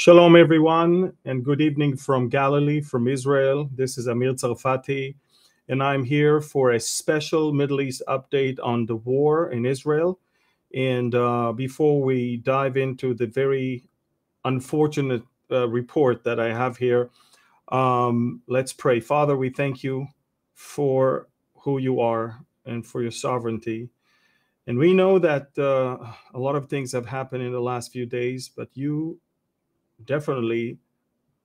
Shalom, everyone, and good evening from Galilee, from Israel. This is Amir Tsarfati, and I'm here for a special Middle East update on the war in Israel. And uh, before we dive into the very unfortunate uh, report that I have here, um, let's pray. Father, we thank you for who you are and for your sovereignty. And we know that uh, a lot of things have happened in the last few days, but you definitely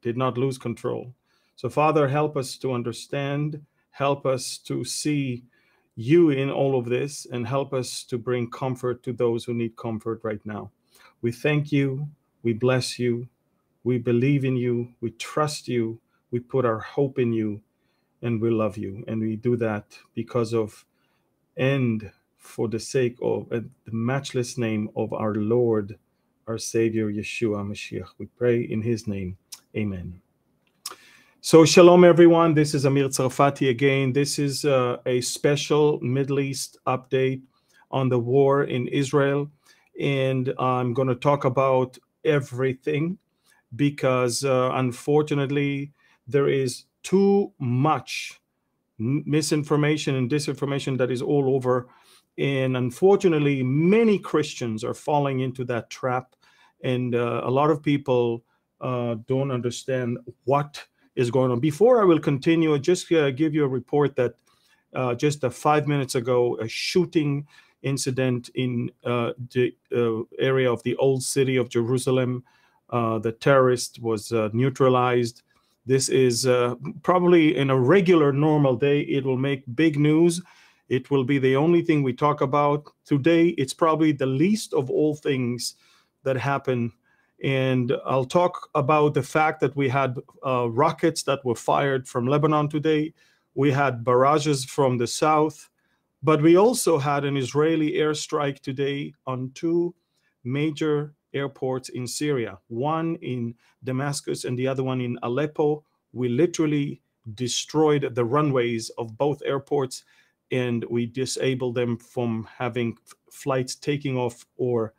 did not lose control. So, Father, help us to understand, help us to see you in all of this, and help us to bring comfort to those who need comfort right now. We thank you, we bless you, we believe in you, we trust you, we put our hope in you, and we love you. And we do that because of and for the sake of the matchless name of our Lord our Savior Yeshua Mashiach. We pray in his name. Amen. So, shalom, everyone. This is Amir Tsarfati again. This is uh, a special Middle East update on the war in Israel. And I'm going to talk about everything because, uh, unfortunately, there is too much misinformation and disinformation that is all over and unfortunately, many Christians are falling into that trap. And uh, a lot of people uh, don't understand what is going on. Before I will continue, just uh, give you a report that uh, just uh, five minutes ago, a shooting incident in uh, the area of the old city of Jerusalem, the terrorist was neutralized. This is probably in a regular, normal day, it will make big news it will be the only thing we talk about. Today, it's probably the least of all things that happen. And I'll talk about the fact that we had uh, rockets that were fired from Lebanon today. We had barrages from the south. But we also had an Israeli airstrike today on two major airports in Syria, one in Damascus and the other one in Aleppo. We literally destroyed the runways of both airports and we disable them from having flights taking off or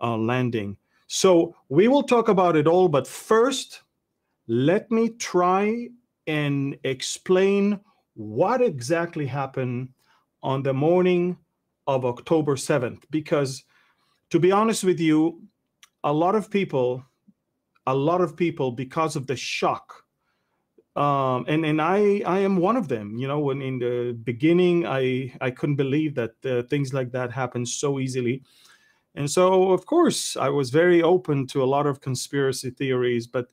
uh, landing. So we will talk about it all, but first, let me try and explain what exactly happened on the morning of October 7th. Because to be honest with you, a lot of people, a lot of people, because of the shock um, and and I I am one of them. You know, when in the beginning I I couldn't believe that uh, things like that happen so easily, and so of course I was very open to a lot of conspiracy theories. But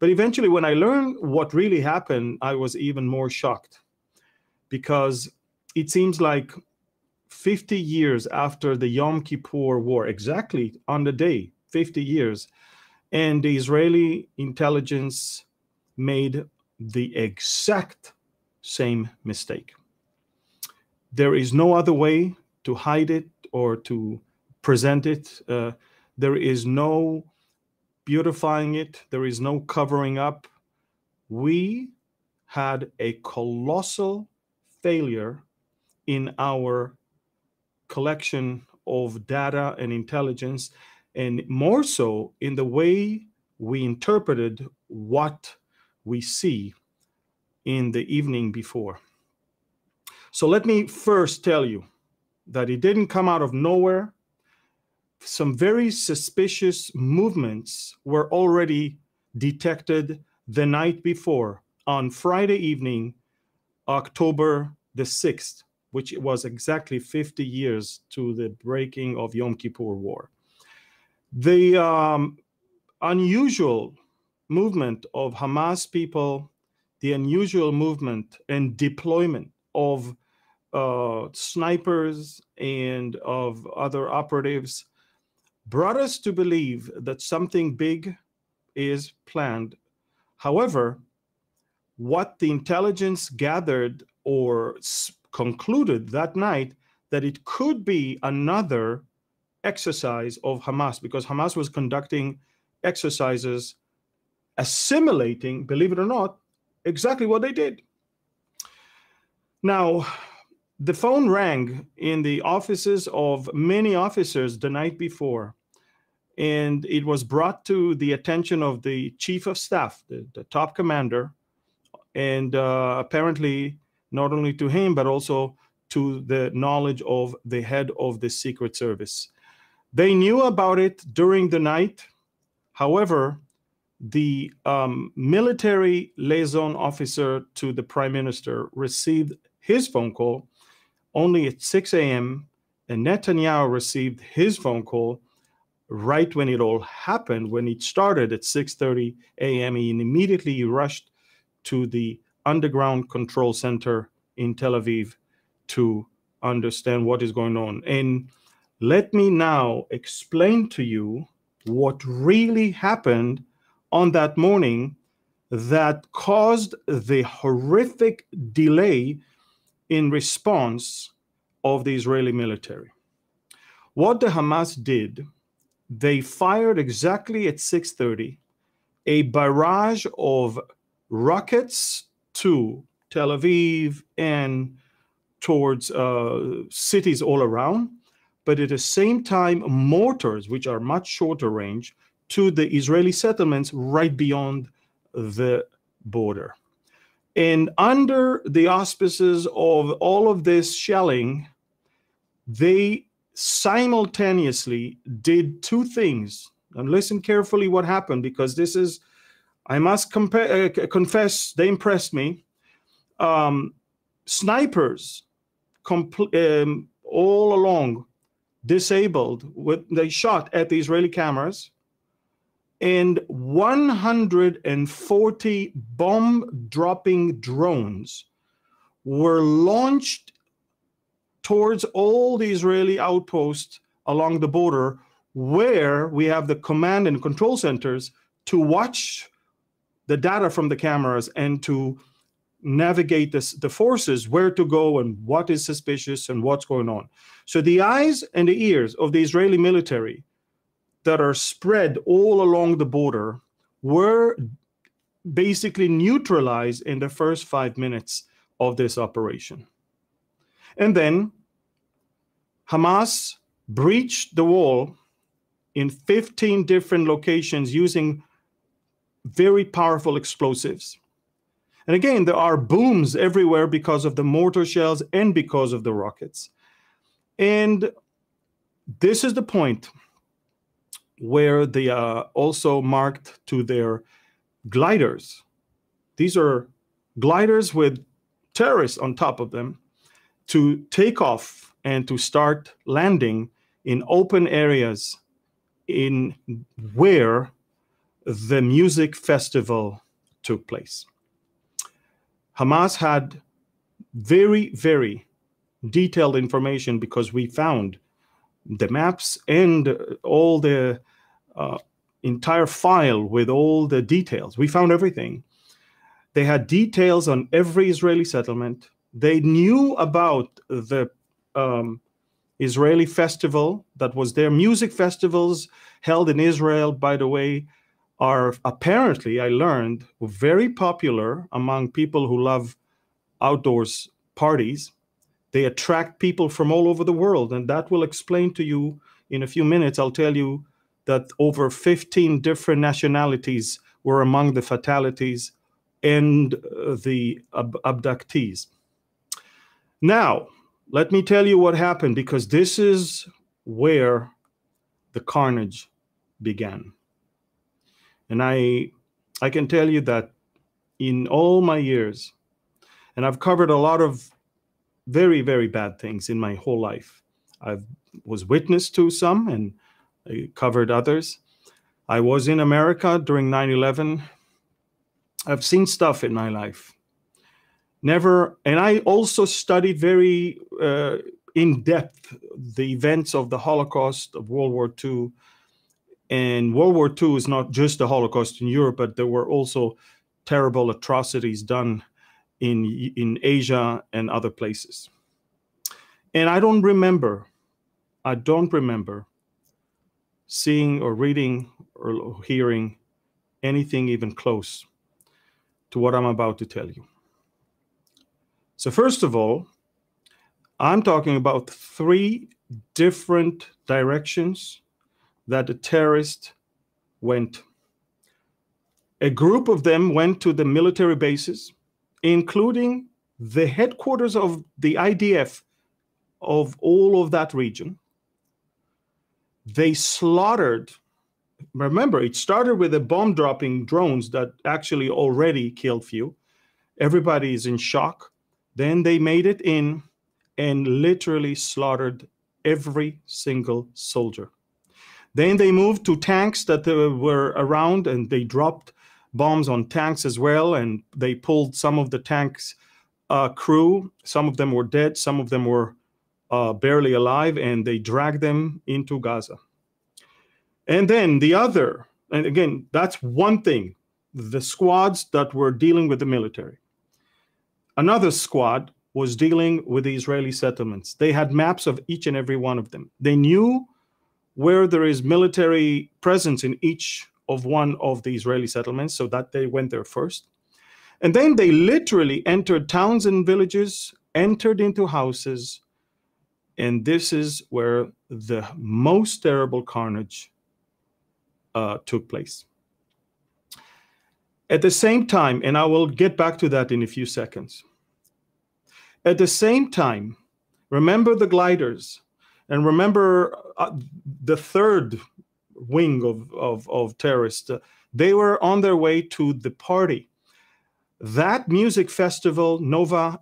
but eventually, when I learned what really happened, I was even more shocked, because it seems like 50 years after the Yom Kippur War, exactly on the day, 50 years, and the Israeli intelligence made the exact same mistake. There is no other way to hide it or to present it. Uh, there is no beautifying it, there is no covering up. We had a colossal failure in our collection of data and intelligence, and more so in the way we interpreted what we see in the evening before. So let me first tell you that it didn't come out of nowhere. Some very suspicious movements were already detected the night before on Friday evening, October the 6th, which was exactly 50 years to the breaking of Yom Kippur War. The um, unusual movement of Hamas people, the unusual movement and deployment of uh, snipers and of other operatives brought us to believe that something big is planned. However, what the intelligence gathered or concluded that night that it could be another exercise of Hamas because Hamas was conducting exercises assimilating, believe it or not, exactly what they did. Now, the phone rang in the offices of many officers the night before, and it was brought to the attention of the chief of staff, the, the top commander, and uh, apparently not only to him, but also to the knowledge of the head of the Secret Service. They knew about it during the night. However, the um, military liaison officer to the prime minister received his phone call only at 6 a.m., and Netanyahu received his phone call right when it all happened, when it started at 6:30 a.m. He immediately rushed to the underground control center in Tel Aviv to understand what is going on. And let me now explain to you what really happened on that morning that caused the horrific delay in response of the Israeli military. What the Hamas did, they fired exactly at 6:30 a barrage of rockets to Tel Aviv and towards uh, cities all around, but at the same time, mortars, which are much shorter range, to the Israeli settlements right beyond the border. And under the auspices of all of this shelling, they simultaneously did two things. And listen carefully what happened because this is, I must compa- uh, confess, they impressed me. Um, snipers compl- um, all along disabled with they shot at the Israeli cameras and 140 bomb dropping drones were launched towards all the Israeli outposts along the border, where we have the command and control centers to watch the data from the cameras and to navigate this, the forces where to go and what is suspicious and what's going on. So the eyes and the ears of the Israeli military that are spread all along the border were basically neutralized in the first five minutes of this operation. And then Hamas breached the wall in 15 different locations using very powerful explosives. And again, there are booms everywhere because of the mortar shells and because of the rockets. And this is the point where they are also marked to their gliders. These are gliders with terrorists on top of them to take off and to start landing in open areas in where the music festival took place. Hamas had very, very detailed information because we found the maps and all the uh, entire file with all the details. We found everything. They had details on every Israeli settlement. They knew about the um, Israeli festival that was there. Music festivals held in Israel, by the way, are apparently, I learned, very popular among people who love outdoors parties. They attract people from all over the world. And that will explain to you in a few minutes. I'll tell you that over 15 different nationalities were among the fatalities and uh, the ab abductees. Now, let me tell you what happened because this is where the carnage began. And I, I can tell you that in all my years, and I've covered a lot of very, very bad things in my whole life. I was witness to some, and I uh, covered others. I was in America during 9 11. I've seen stuff in my life. Never, and I also studied very uh, in depth the events of the Holocaust, of World War II. And World War II is not just the Holocaust in Europe, but there were also terrible atrocities done in, in Asia and other places. And I don't remember, I don't remember seeing or reading or hearing anything even close to what I'm about to tell you. So, first of all, I'm talking about three different directions that the terrorists went. A group of them went to the military bases, including the headquarters of the IDF of all of that region they slaughtered. Remember, it started with the bomb dropping drones that actually already killed few. Everybody is in shock. Then they made it in and literally slaughtered every single soldier. Then they moved to tanks that uh, were around and they dropped bombs on tanks as well. And they pulled some of the tanks' uh, crew. Some of them were dead, some of them were uh, barely alive, and they drag them into Gaza. And then the other, and again, that's one thing the squads that were dealing with the military. Another squad was dealing with the Israeli settlements. They had maps of each and every one of them. They knew where there is military presence in each of one of the Israeli settlements, so that they went there first. And then they literally entered towns and villages, entered into houses, and this is where the most terrible carnage uh, took place. At the same time, and I will get back to that in a few seconds. At the same time, remember the gliders and remember uh, the third wing of, of, of terrorists. Uh, they were on their way to the party. That music festival, Nova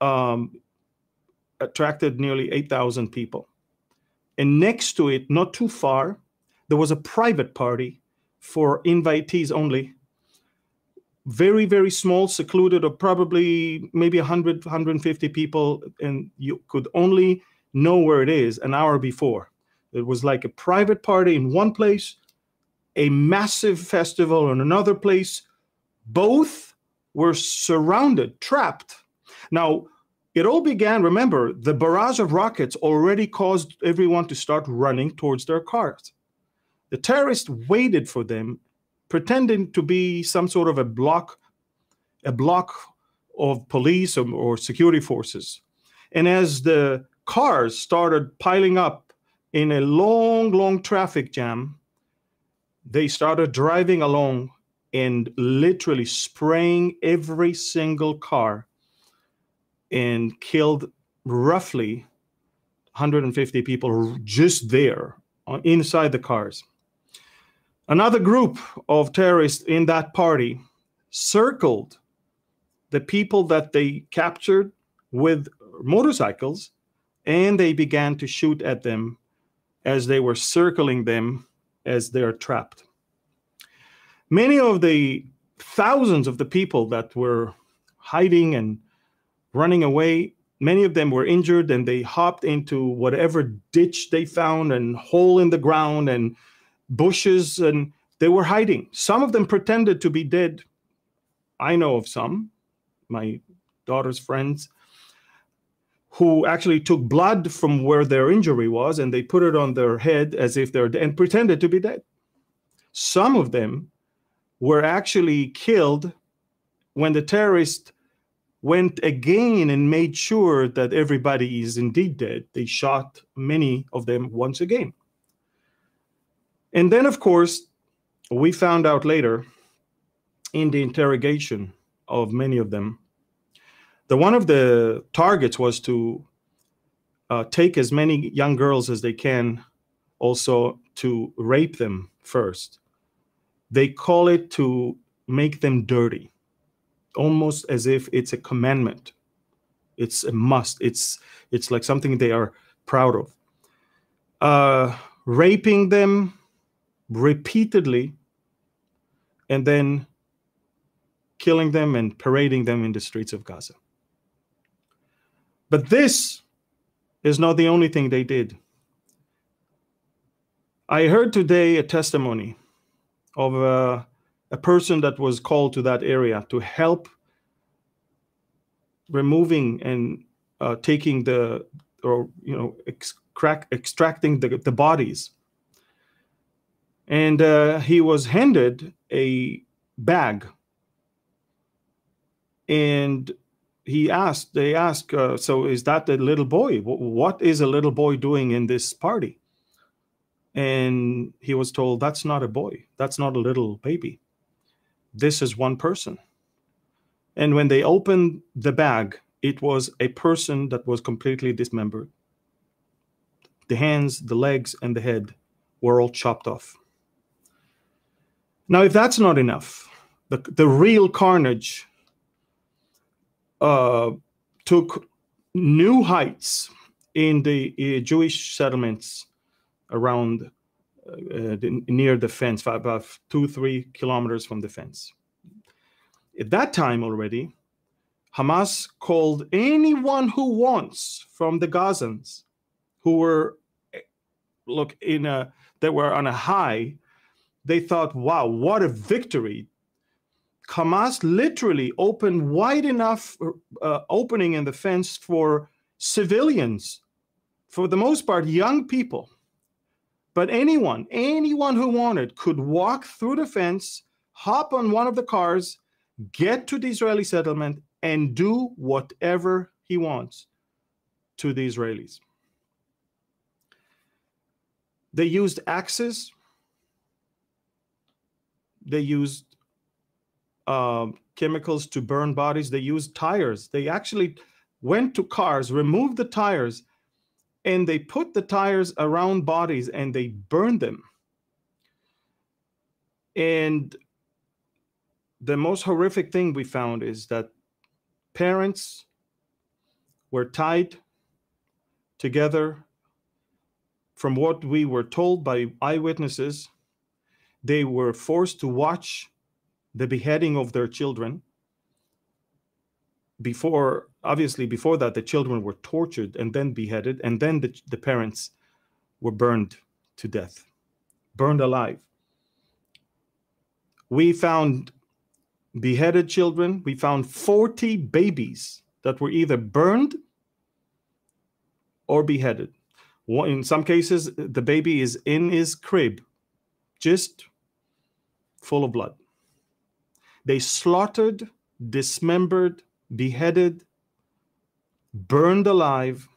um, attracted nearly 8,000 people. And next to it, not too far, there was a private party for invitees only. Very, very small, secluded, or probably maybe 100, 150 people. And you could only know where it is an hour before. It was like a private party in one place, a massive festival in another place. Both were surrounded, trapped. Now, it all began, remember, the barrage of rockets already caused everyone to start running towards their cars. The terrorists waited for them, pretending to be some sort of a block, a block of police or, or security forces. And as the cars started piling up in a long, long traffic jam, they started driving along and literally spraying every single car and killed roughly 150 people just there uh, inside the cars. Another group of terrorists in that party circled the people that they captured with motorcycles and they began to shoot at them as they were circling them as they're trapped. Many of the thousands of the people that were hiding and running away. Many of them were injured and they hopped into whatever ditch they found and hole in the ground and bushes and they were hiding. Some of them pretended to be dead. I know of some, my daughter's friends, who actually took blood from where their injury was and they put it on their head as if they're dead and pretended to be dead. Some of them were actually killed when the terrorists went again and made sure that everybody is indeed dead. They shot many of them once again. And then, of course, we found out later in the interrogation of many of them that one of the targets was to uh, take as many young girls as they can, also to rape them first. They call it to make them dirty almost as if it's a commandment it's a must it's it's like something they are proud of uh, raping them repeatedly and then killing them and parading them in the streets of gaza but this is not the only thing they did i heard today a testimony of a uh, a person that was called to that area to help removing and uh, taking the or you know extracting the, the bodies and uh, he was handed a bag and he asked they asked uh, so is that the little boy what is a little boy doing in this party and he was told that's not a boy that's not a little baby this is one person. And when they opened the bag, it was a person that was completely dismembered. The hands, the legs, and the head were all chopped off. Now, if that's not enough, the, the real carnage uh, took new heights in the uh, Jewish settlements around uh, uh, near the fence, about two, three kilometers from the fence. At that time already, Hamas called anyone who wants from the Gazans who were eh, look in a that were on a high they thought wow what a victory Hamas literally opened wide enough uh, uh opening in the fence for civilians for the most part young people but anyone, anyone who wanted could walk through the fence, hop on one of the cars, get to the Israeli settlement, and do whatever he wants to the Israelis. They used axes, they used uh, chemicals to burn bodies, they used tires. They actually went to cars, removed the tires, and they put the tires around bodies and they burned them. And the most horrific thing we found is that parents were tied together from what we were told by eyewitnesses they were forced to watch the beheading of their children before obviously before that the children were tortured and then beheaded and then the, the parents were burned to death burned alive we found beheaded children we found 40 babies that were either burned or beheaded in some cases the baby is in his crib just full of blood they slaughtered dismembered beheaded, burned alive,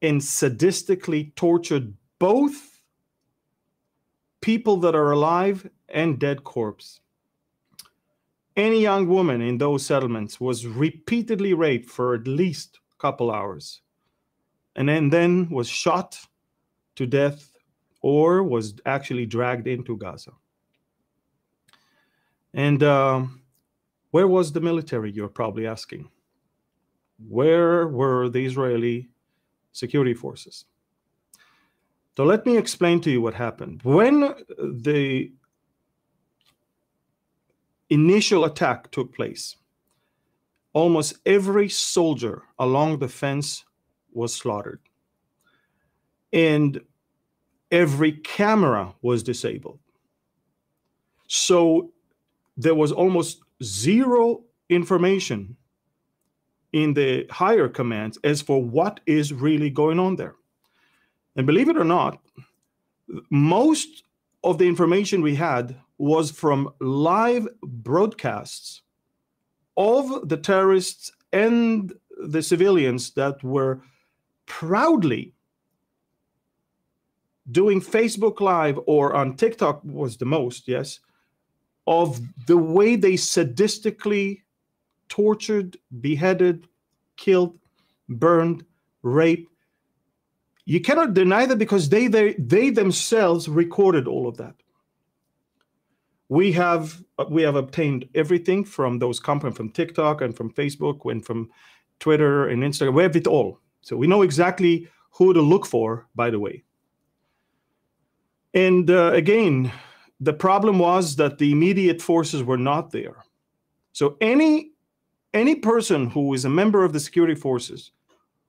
and sadistically tortured both people that are alive and dead corpse. Any young woman in those settlements was repeatedly raped for at least a couple hours and then, then was shot to death or was actually dragged into Gaza. And um, where was the military, you're probably asking? Where were the Israeli security forces? So let me explain to you what happened. When the initial attack took place, almost every soldier along the fence was slaughtered. And every camera was disabled. So there was almost zero information in the higher commands as for what is really going on there. And believe it or not, most of the information we had was from live broadcasts of the terrorists and the civilians that were proudly doing Facebook Live or on TikTok was the most, yes, of the way they sadistically tortured, beheaded, killed, burned, raped. You cannot deny that because they, they, they themselves recorded all of that. We have uh, we have obtained everything from those companies from TikTok and from Facebook and from Twitter and Instagram. We have it all. So we know exactly who to look for, by the way. And uh, again, the problem was that the immediate forces were not there. So any any person who is a member of the security forces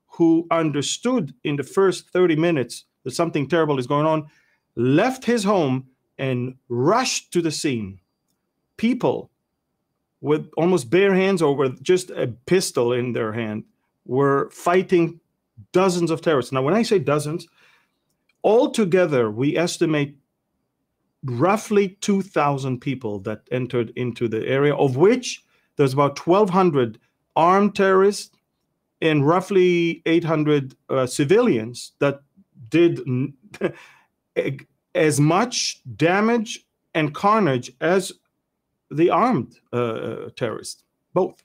who understood in the first 30 minutes that something terrible is going on left his home and rushed to the scene. People with almost bare hands or with just a pistol in their hand were fighting dozens of terrorists. Now, when I say dozens, altogether we estimate roughly 2,000 people that entered into the area, of which there's about 1,200 armed terrorists and roughly 800 uh, civilians that did as much damage and carnage as the armed uh, terrorists, both.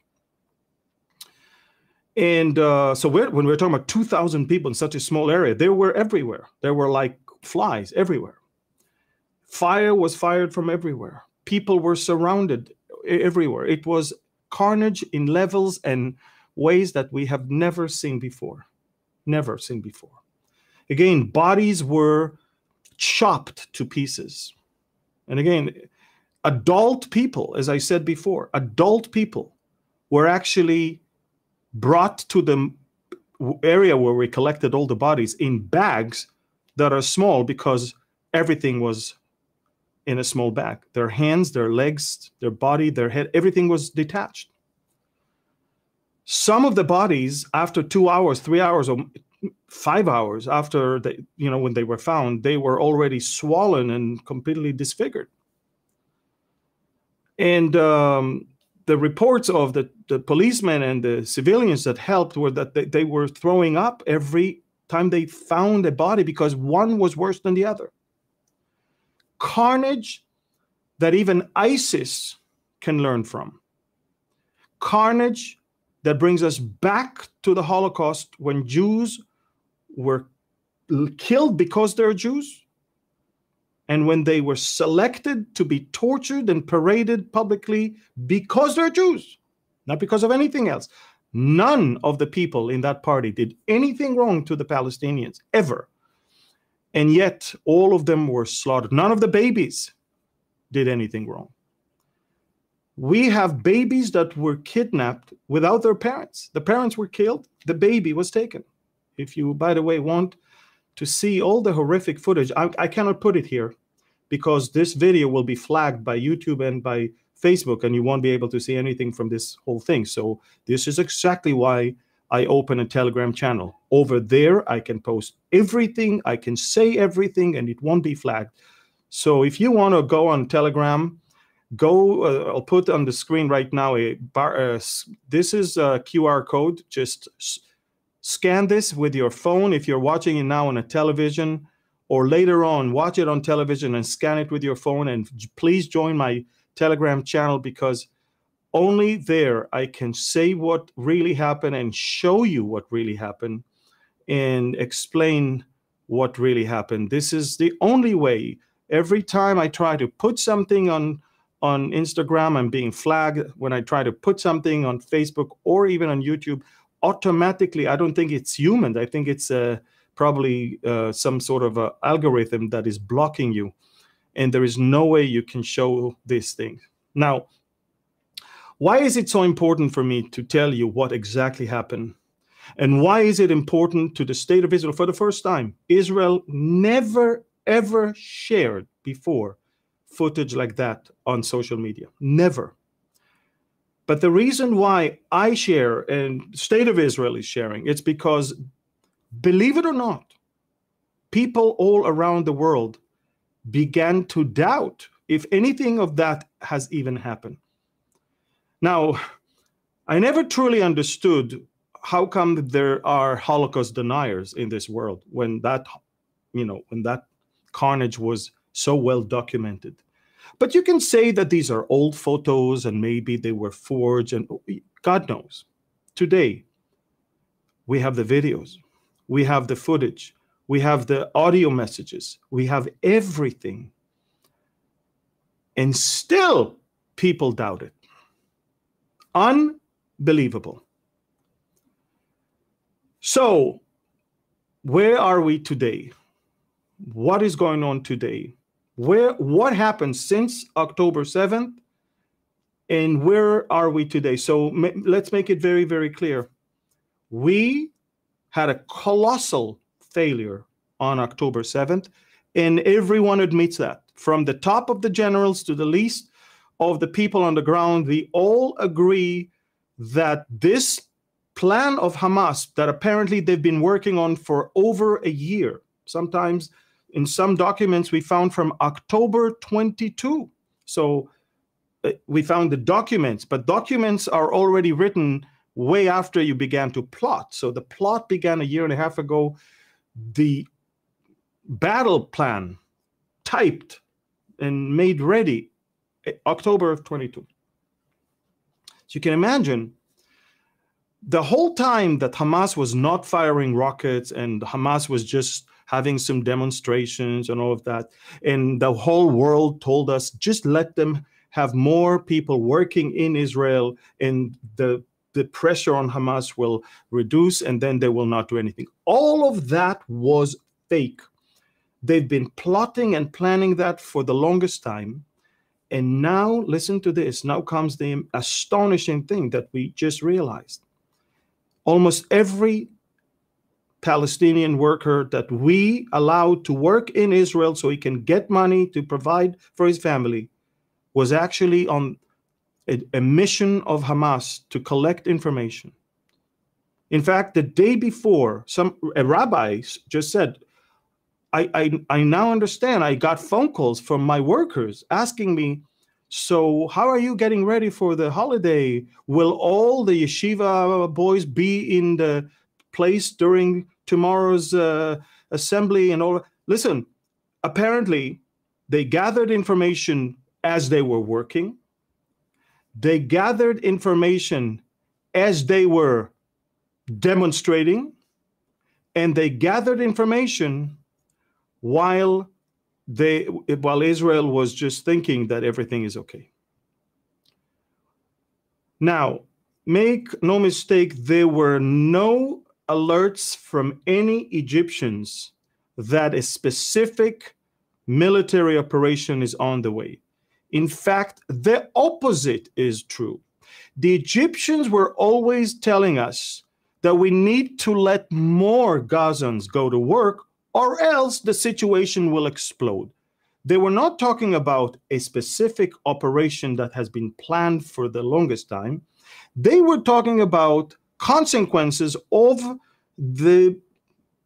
And uh, so we're, when we're talking about 2,000 people in such a small area, they were everywhere. They were like flies everywhere. Fire was fired from everywhere. People were surrounded everywhere. It was carnage in levels and ways that we have never seen before. Never seen before. Again, bodies were chopped to pieces. And again, adult people, as I said before, adult people were actually brought to the area where we collected all the bodies in bags that are small because everything was in a small bag. Their hands, their legs, their body, their head, everything was detached. Some of the bodies, after two hours, three hours, or five hours after they, you know, when they were found, they were already swollen and completely disfigured. And um, the reports of the, the policemen and the civilians that helped were that they, they were throwing up every time they found a body because one was worse than the other carnage that even ISIS can learn from. Carnage that brings us back to the Holocaust when Jews were killed because they're Jews and when they were selected to be tortured and paraded publicly because they're Jews, not because of anything else. None of the people in that party did anything wrong to the Palestinians ever. And yet, all of them were slaughtered. None of the babies did anything wrong. We have babies that were kidnapped without their parents. The parents were killed, the baby was taken. If you, by the way, want to see all the horrific footage, I, I cannot put it here because this video will be flagged by YouTube and by Facebook, and you won't be able to see anything from this whole thing. So, this is exactly why I open a Telegram channel. Over there, I can post everything, I can say everything, and it won't be flagged. So if you want to go on Telegram, go. Uh, I'll put on the screen right now a bar. Uh, this is a QR code. Just scan this with your phone if you're watching it now on a television, or later on watch it on television and scan it with your phone. And please join my Telegram channel because only there I can say what really happened and show you what really happened and explain what really happened. This is the only way. Every time I try to put something on on Instagram, I'm being flagged. When I try to put something on Facebook or even on YouTube, automatically, I don't think it's human. I think it's uh, probably uh, some sort of a algorithm that is blocking you, and there is no way you can show these things. Now, why is it so important for me to tell you what exactly happened? And why is it important to the state of Israel for the first time? Israel never, ever shared before footage like that on social media. Never. But the reason why I share and State of Israel is sharing, it's because, believe it or not, people all around the world began to doubt if anything of that has even happened. Now, I never truly understood how come there are Holocaust deniers in this world when that, you know, when that carnage was so well documented. But you can say that these are old photos and maybe they were forged, and God knows. Today, we have the videos, we have the footage, we have the audio messages, we have everything. And still, people doubt it. Unbelievable. So, where are we today? What is going on today? Where what happened since October 7th? And where are we today? So let's make it very very clear. We had a colossal failure on October 7th and everyone admits that. From the top of the generals to the least of the people on the ground, they all agree that this plan of Hamas that apparently they've been working on for over a year, sometimes in some documents we found from October 22. So uh, we found the documents, but documents are already written way after you began to plot. So the plot began a year and a half ago. The battle plan typed and made ready Eh, October of 22. So you can imagine the whole time that Hamas was not firing rockets and Hamas was just having some demonstrations and all of that, and the whole world told us just let them have more people working in Israel and the the pressure on Hamas will reduce and then they will not do anything. All of that was fake. They've been plotting and planning that for the longest time. And now, listen to this. Now comes the astonishing thing that we just realized. Almost every Palestinian worker that we allow to work in Israel so he can get money to provide for his family was actually on a, a mission of Hamas to collect information. In fact, the day before, some a rabbi just said, I, I, I now understand. I got phone calls from my workers asking me, so how are you getting ready for the holiday? Will all the yeshiva boys be in the place during tomorrow's uh, assembly and all? Listen, apparently they gathered information as they were working. They gathered information as they were demonstrating, and they gathered information while they while Israel was just thinking that everything is okay. Now, make no mistake, there were no alerts from any Egyptians that a specific military operation is on the way. In fact, the opposite is true. The Egyptians were always telling us that we need to let more Gazans go to work or else the situation will explode. They were not talking about a specific operation that has been planned for the longest time. They were talking about consequences of the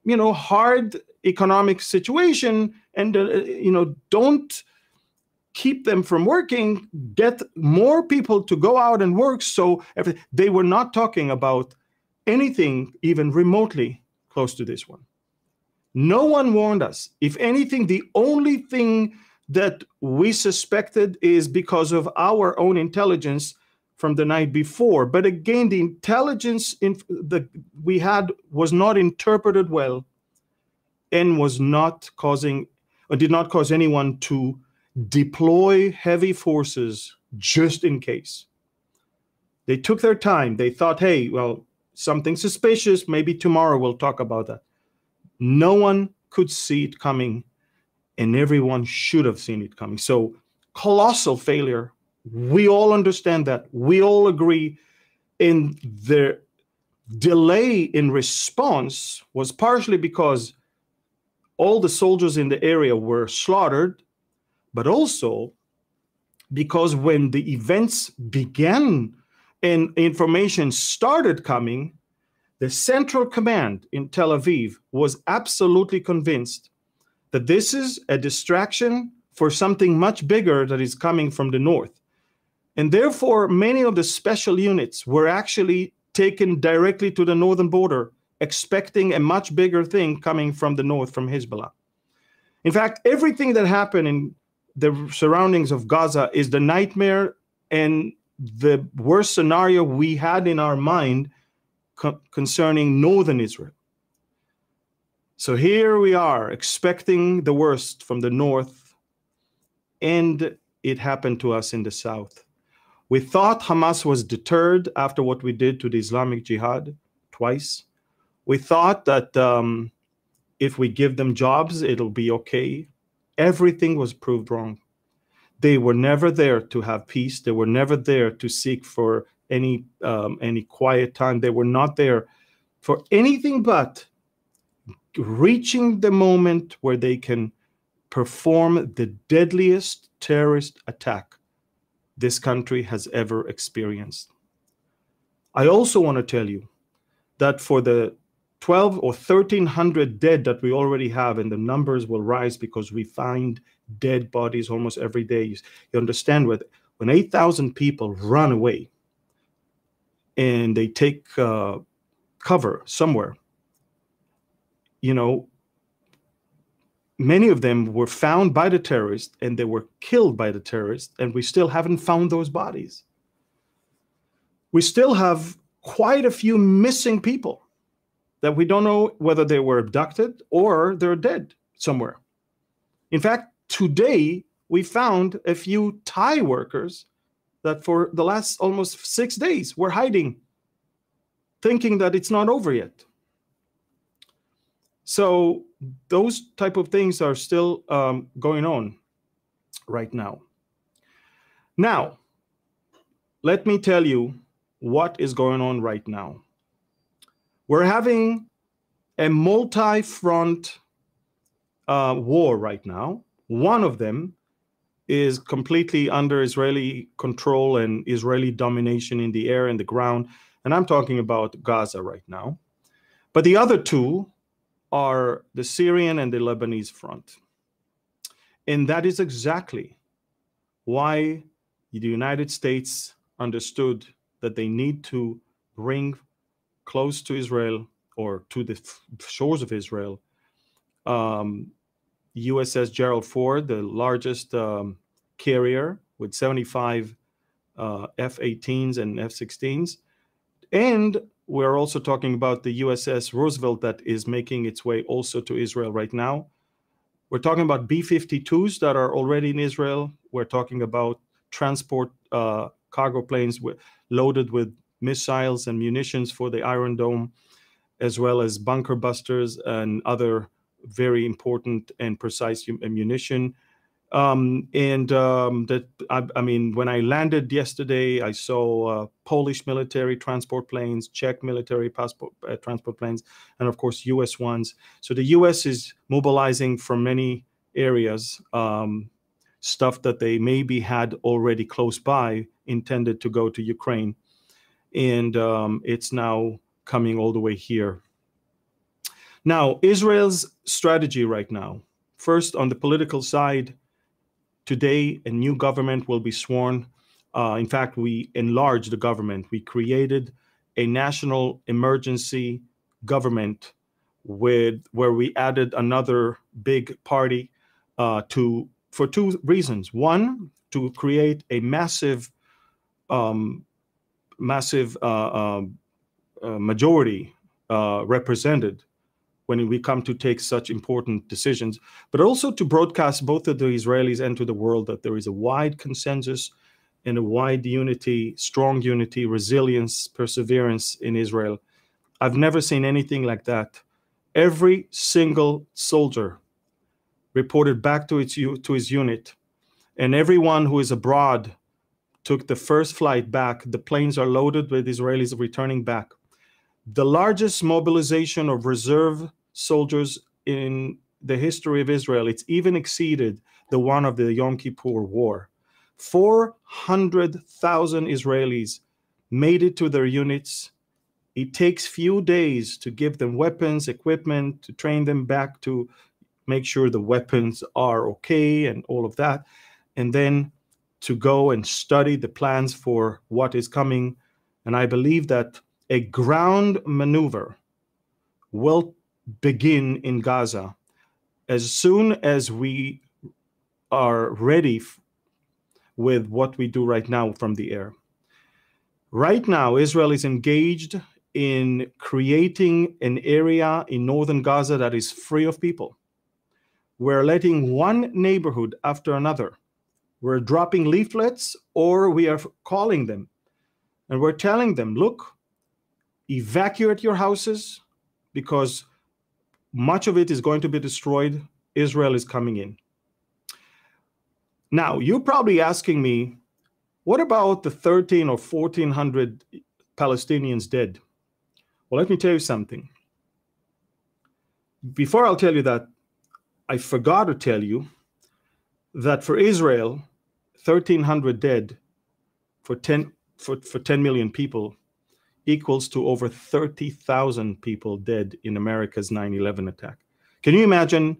you know hard economic situation and uh, you know don't keep them from working get more people to go out and work so they were not talking about anything even remotely close to this one no one warned us. If anything, the only thing that we suspected is because of our own intelligence from the night before. But again, the intelligence in the we had was not interpreted well, and was not causing or did not cause anyone to deploy heavy forces just in case. They took their time. They thought, hey, well, something suspicious. Maybe tomorrow we'll talk about that. No one could see it coming, and everyone should have seen it coming. So, colossal failure. We all understand that. We all agree. In the delay in response was partially because all the soldiers in the area were slaughtered, but also because when the events began and information started coming, the Central Command in Tel Aviv was absolutely convinced that this is a distraction for something much bigger that is coming from the north. And therefore, many of the special units were actually taken directly to the northern border, expecting a much bigger thing coming from the north, from Hezbollah. In fact, everything that happened in the surroundings of Gaza is the nightmare and the worst scenario we had in our mind co concerning northern Israel. So here we are expecting the worst from the north, and it happened to us in the south. We thought Hamas was deterred after what we did to the Islamic Jihad twice. We thought that um, if we give them jobs, it'll be okay. Everything was proved wrong. They were never there to have peace. They were never there to seek for any um, any quiet time. They were not there for anything but reaching the moment where they can perform the deadliest terrorist attack this country has ever experienced. I also want to tell you that for the 12 or 1300 dead that we already have, and the numbers will rise because we find dead bodies almost every day. You understand with when 8,000 people run away and they take uh, cover somewhere, you know, many of them were found by the terrorists and they were killed by the terrorists, and we still haven't found those bodies. We still have quite a few missing people that we don't know whether they were abducted or they're dead somewhere. In fact, today we found a few Thai workers that for the last almost six days we're hiding, thinking that it's not over yet. So those type of things are still um, going on right now. Now, let me tell you what is going on right now. We're having a multi-front uh, war right now. One of them is completely under Israeli control and Israeli domination in the air and the ground. And I'm talking about Gaza right now. But the other two are the Syrian and the Lebanese front. And that is exactly why the United States understood that they need to bring close to Israel or to the shores of Israel um, USS Gerald Ford, the largest um, carrier with 75 uh, F 18s and F 16s. And we're also talking about the USS Roosevelt that is making its way also to Israel right now. We're talking about B 52s that are already in Israel. We're talking about transport uh, cargo planes loaded with missiles and munitions for the Iron Dome, as well as bunker busters and other very important and precise ammunition. Um, and um, that I, I, mean, when I landed yesterday, I saw uh, Polish military transport planes, Czech military passport, uh, transport planes, and of course U.S. ones. So the U.S. is mobilizing from many areas um, stuff that they maybe had already close by, intended to go to Ukraine, and um, it's now coming all the way here. Now, Israel's strategy right now, first on the political side, today a new government will be sworn. Uh, in fact, we enlarged the government. We created a national emergency government with where we added another big party uh, to for two reasons. One, to create a massive, um, massive uh, uh, uh majority uh, represented when we come to take such important decisions, but also to broadcast both to the Israelis and to the world that there is a wide consensus and a wide unity, strong unity, resilience, perseverance in Israel. I've never seen anything like that. Every single soldier reported back to, its, to his unit, and everyone who is abroad took the first flight back. The planes are loaded with Israelis returning back the largest mobilization of reserve soldiers in the history of Israel. It's even exceeded the one of the Yom Kippur War. 400,000 Israelis made it to their units. It takes few days to give them weapons, equipment, to train them back to make sure the weapons are okay and all of that. And then to go and study the plans for what is coming. And I believe that a ground maneuver will begin in Gaza as soon as we are ready with what we do right now from the air. Right now, Israel is engaged in creating an area in northern Gaza that is free of people. We're letting one neighborhood after another. We're dropping leaflets or we are calling them and we're telling them, look, evacuate your houses because much of it is going to be destroyed. Israel is coming in. Now, you're probably asking me, what about the 13 or 1400 Palestinians dead? Well, let me tell you something. Before I'll tell you that, I forgot to tell you that for Israel, 1300 dead for 10 for, for 10 million people equals to over 30,000 people dead in America's 9 11 attack. Can you imagine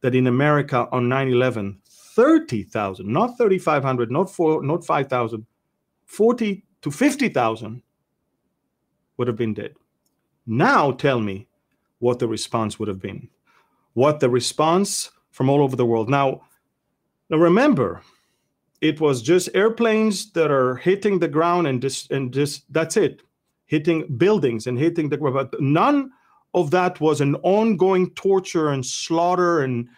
that in America on 9 11, 30,000, not 3,500, not, four, not 5,000, 40 to 50,000 would have been dead? Now tell me what the response would have been. What the response from all over the world. Now, now remember, it was just airplanes that are hitting the ground and just and just that's it hitting buildings and hitting the but none of that was an ongoing torture and slaughter and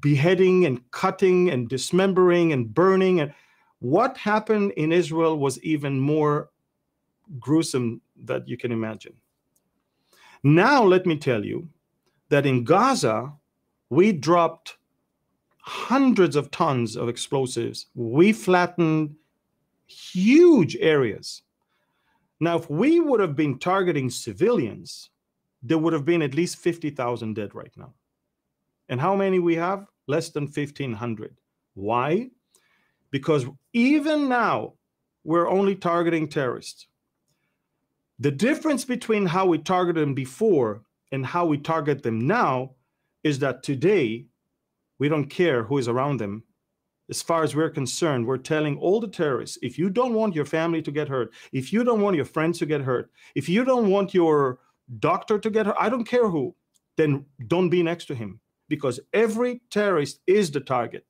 beheading and cutting and dismembering and burning and what happened in Israel was even more gruesome that you can imagine. Now let me tell you that in Gaza we dropped hundreds of tons of explosives. We flattened huge areas now, if we would have been targeting civilians, there would have been at least 50,000 dead right now. And how many we have? Less than 1,500. Why? Because even now, we're only targeting terrorists. The difference between how we targeted them before and how we target them now is that today we don't care who is around them as far as we're concerned, we're telling all the terrorists if you don't want your family to get hurt, if you don't want your friends to get hurt, if you don't want your doctor to get hurt, I don't care who, then don't be next to him because every terrorist is the target.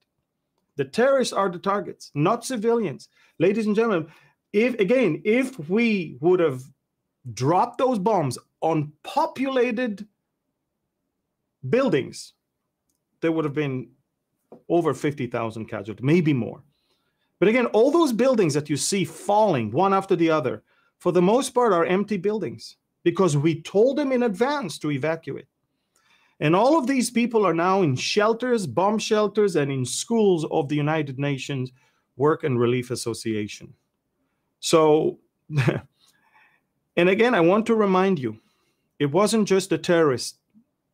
The terrorists are the targets, not civilians. Ladies and gentlemen, if again, if we would have dropped those bombs on populated buildings, there would have been over 50,000 casualties, maybe more. But again, all those buildings that you see falling one after the other, for the most part, are empty buildings because we told them in advance to evacuate. And all of these people are now in shelters, bomb shelters, and in schools of the United Nations Work and Relief Association. So, and again, I want to remind you it wasn't just the terrorists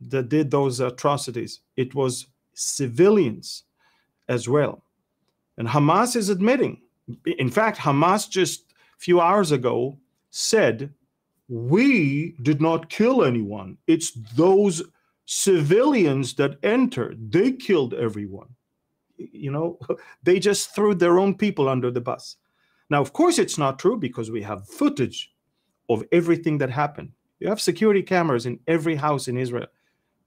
that did those atrocities, it was civilians as well. And Hamas is admitting. In fact, Hamas just a few hours ago said, We did not kill anyone. It's those civilians that entered, they killed everyone. You know, they just threw their own people under the bus. Now, of course, it's not true because we have footage of everything that happened. You have security cameras in every house in Israel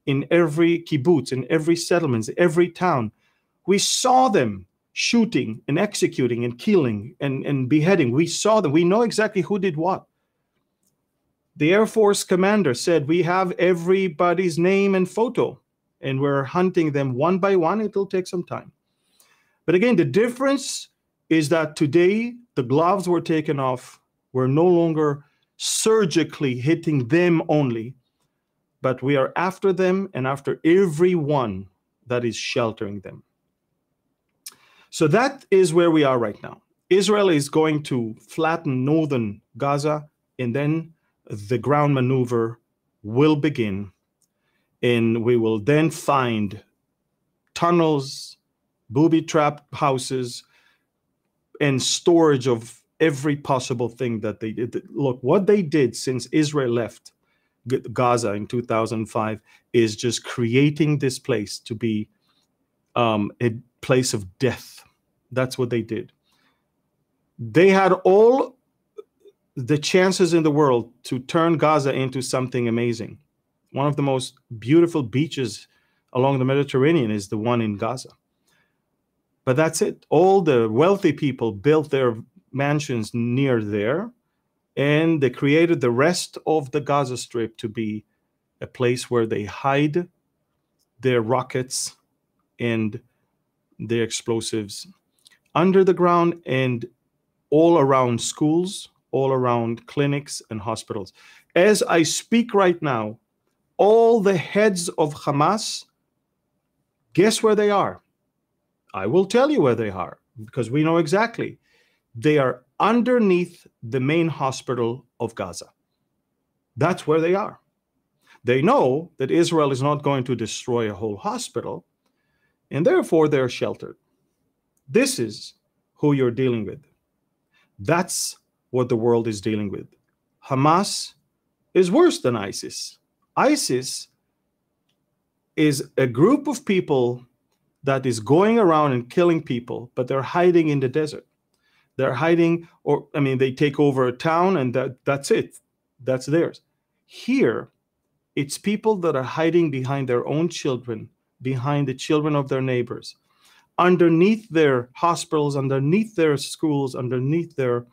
in every kibbutz, in every settlement, every town. We saw them shooting and executing and killing and, and beheading. We saw them. We know exactly who did what. The Air Force commander said, We have everybody's name and photo, and we're hunting them one by one. It'll take some time. But again, the difference is that today the gloves were taken off. We're no longer surgically hitting them only but we are after them and after everyone that is sheltering them. So that is where we are right now. Israel is going to flatten northern Gaza, and then the ground maneuver will begin. And we will then find tunnels, booby trap houses, and storage of every possible thing that they did. Look, what they did since Israel left Gaza in 2005 is just creating this place to be um, a place of death. That's what they did. They had all the chances in the world to turn Gaza into something amazing. One of the most beautiful beaches along the Mediterranean is the one in Gaza. But that's it. All the wealthy people built their mansions near there and they created the rest of the Gaza Strip to be a place where they hide their rockets and their explosives under the ground and all around schools, all around clinics and hospitals. As I speak right now, all the heads of Hamas, guess where they are? I will tell you where they are because we know exactly. They are underneath the main hospital of Gaza. That's where they are. They know that Israel is not going to destroy a whole hospital, and therefore they're sheltered. This is who you're dealing with. That's what the world is dealing with. Hamas is worse than ISIS. ISIS is a group of people that is going around and killing people, but they're hiding in the desert. They're hiding, or I mean, they take over a town and that, that's it. That's theirs. Here, it's people that are hiding behind their own children, behind the children of their neighbors, underneath their hospitals, underneath their schools, underneath their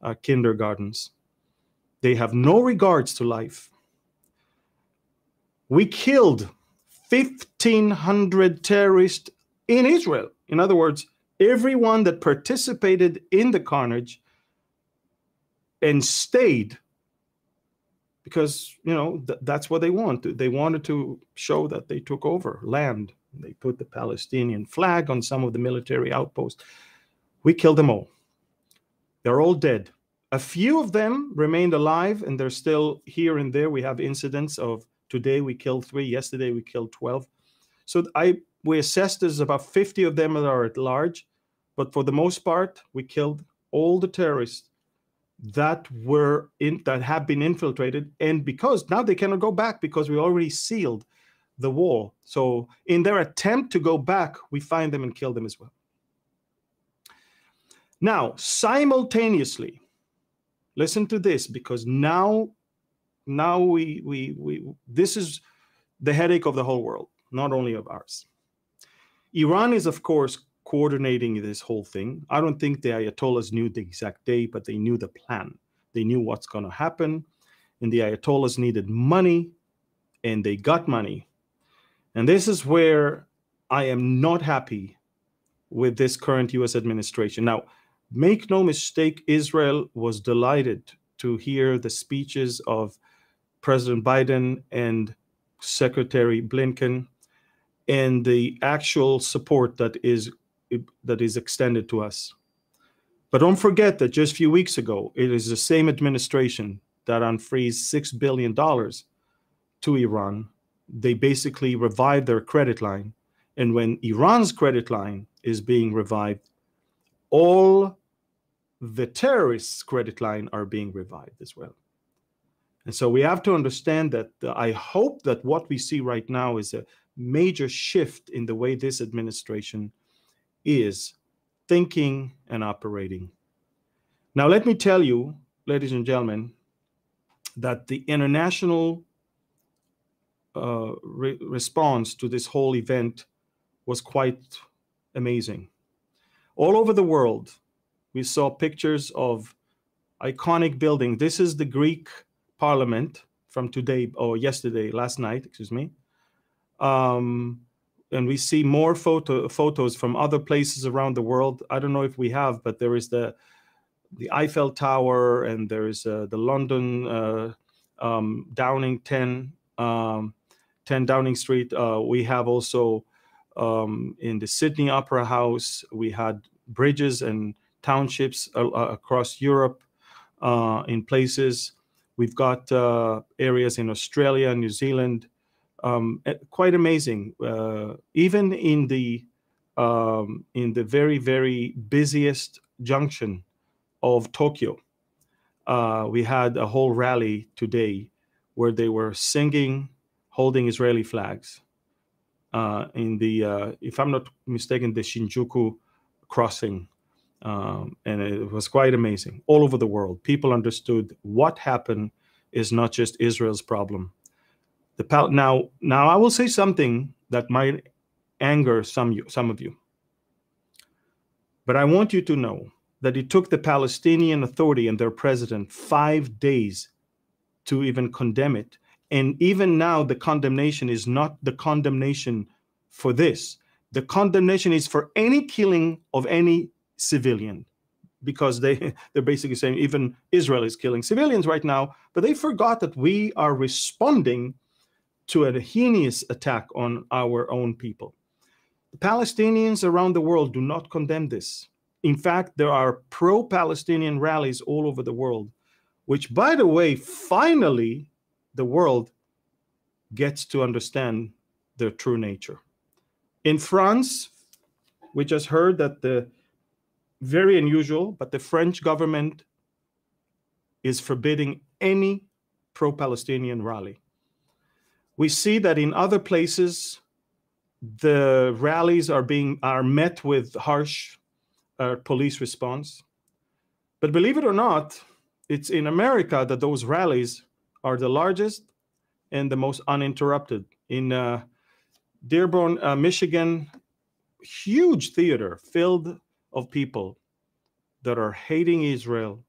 uh, kindergartens. They have no regards to life. We killed 1,500 terrorists in Israel. In other words, everyone that participated in the carnage and stayed because you know th that's what they want they wanted to show that they took over land they put the palestinian flag on some of the military outposts we killed them all they're all dead a few of them remained alive and they're still here and there we have incidents of today we killed three yesterday we killed 12 so i we assessed there's about 50 of them that are at large but for the most part, we killed all the terrorists that were in that have been infiltrated and because now they cannot go back because we already sealed the wall so in their attempt to go back we find them and kill them as well now simultaneously listen to this because now now we we, we this is the headache of the whole world not only of ours iran is of course coordinating this whole thing. I don't think the Ayatollahs knew the exact day, but they knew the plan. They knew what's going to happen. And the Ayatollahs needed money and they got money. And this is where I am not happy with this current US administration. Now, make no mistake, Israel was delighted to hear the speeches of President Biden and Secretary Blinken and the actual support that is that is extended to us. But don't forget that just a few weeks ago, it is the same administration that unfrees $6 billion to Iran. They basically revive their credit line. And when Iran's credit line is being revived, all the terrorists' credit line are being revived as well. And so we have to understand that the, uh, I hope that what we see right now is a major shift in the way this administration is thinking and operating. Now, let me tell you, ladies and gentlemen, that the international uh, re response to this whole event was quite amazing. All over the world, we saw pictures of iconic buildings. This is the Greek parliament from today or yesterday, last night, excuse me. Um, and we see more photo photos from other places around the world. I don't know if we have, but there is the the Eiffel Tower and there is uh, the London uh, um, Downing 10, um, 10 Downing Street. Uh, we have also um, in the Sydney Opera House. We had bridges and townships across Europe uh, in places. We've got uh, areas in Australia, New Zealand, um, eh, quite amazing. Uh, even in the um, in the very very busiest junction of Tokyo, uh, we had a whole rally today where they were singing, holding Israeli flags. Uh, in the, uh, if I'm not mistaken, the Shinjuku crossing, um, and it was quite amazing. All over the world, people understood what happened is not just Israel's problem the pal- now, now I will say something that might anger some some of you, but I want you to know that it took the Palestinian Authority and their president five days to even condemn it, and even now the condemnation is not the condemnation for this. The condemnation is for any killing of any civilian because they they're basically saying even Israel is killing civilians right now, but they forgot that we are responding to a heinous attack on our own people. The Palestinians around the world do not condemn this. In fact, there are pro Palestinian rallies all over the world, which, by the way, finally the world gets to understand their true nature. In France, we just heard that the very unusual, but the French government is forbidding any pro Palestinian rally we see that in other places, the rallies are being are met with harsh uh, police response. But believe it or not, it's in America that those rallies are the largest and the most uninterrupted. In uh, Dearborn, uh, Michigan, huge theater filled of people that are hating Israel,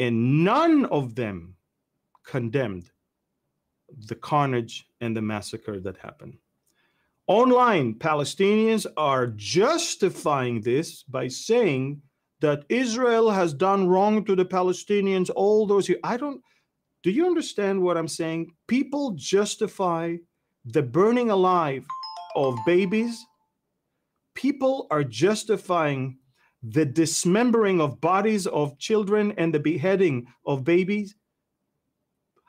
and none of them condemned the carnage and the massacre that happened. Online, Palestinians are justifying this by saying that Israel has done wrong to the Palestinians all those years. I don't, do you understand what I'm saying? People justify the burning alive of babies. People are justifying the dismembering of bodies of children and the beheading of babies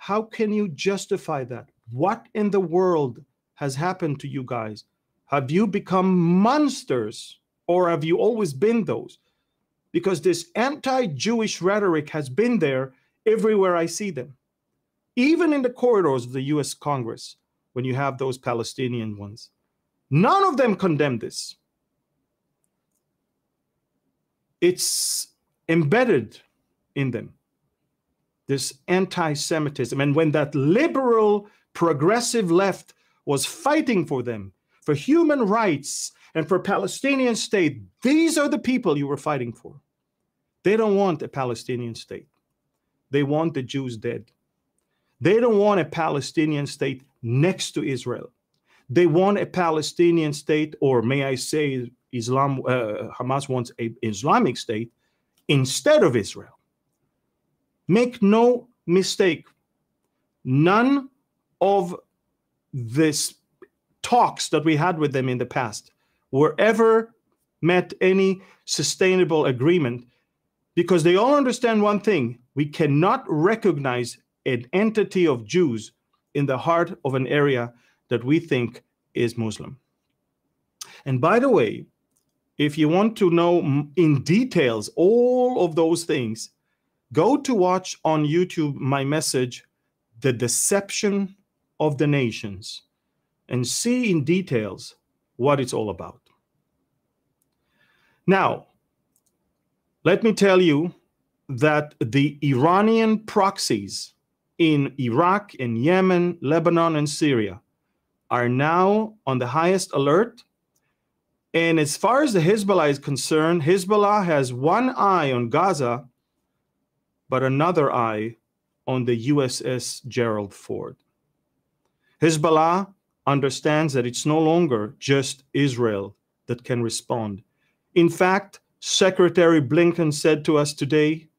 how can you justify that? What in the world has happened to you guys? Have you become monsters or have you always been those? Because this anti Jewish rhetoric has been there everywhere I see them, even in the corridors of the US Congress when you have those Palestinian ones. None of them condemn this. It's embedded in them this anti Semitism. And when that liberal, progressive left was fighting for them, for human rights, and for Palestinian state, these are the people you were fighting for. They don't want a Palestinian state. They want the Jews dead. They don't want a Palestinian state next to Israel. They want a Palestinian state, or may I say, Islam, uh, Hamas wants an Islamic state instead of Israel. Make no mistake, none of these talks that we had with them in the past were ever met any sustainable agreement because they all understand one thing we cannot recognize an entity of Jews in the heart of an area that we think is Muslim. And by the way, if you want to know in details all of those things, Go to watch on YouTube my message, The Deception of the Nations, and see in details what it's all about. Now, let me tell you that the Iranian proxies in Iraq, in Yemen, Lebanon, and Syria are now on the highest alert. And as far as the Hezbollah is concerned, Hezbollah has one eye on Gaza but another eye on the USS Gerald Ford. Hezbollah understands that it's no longer just Israel that can respond. In fact, Secretary Blinken said to us today,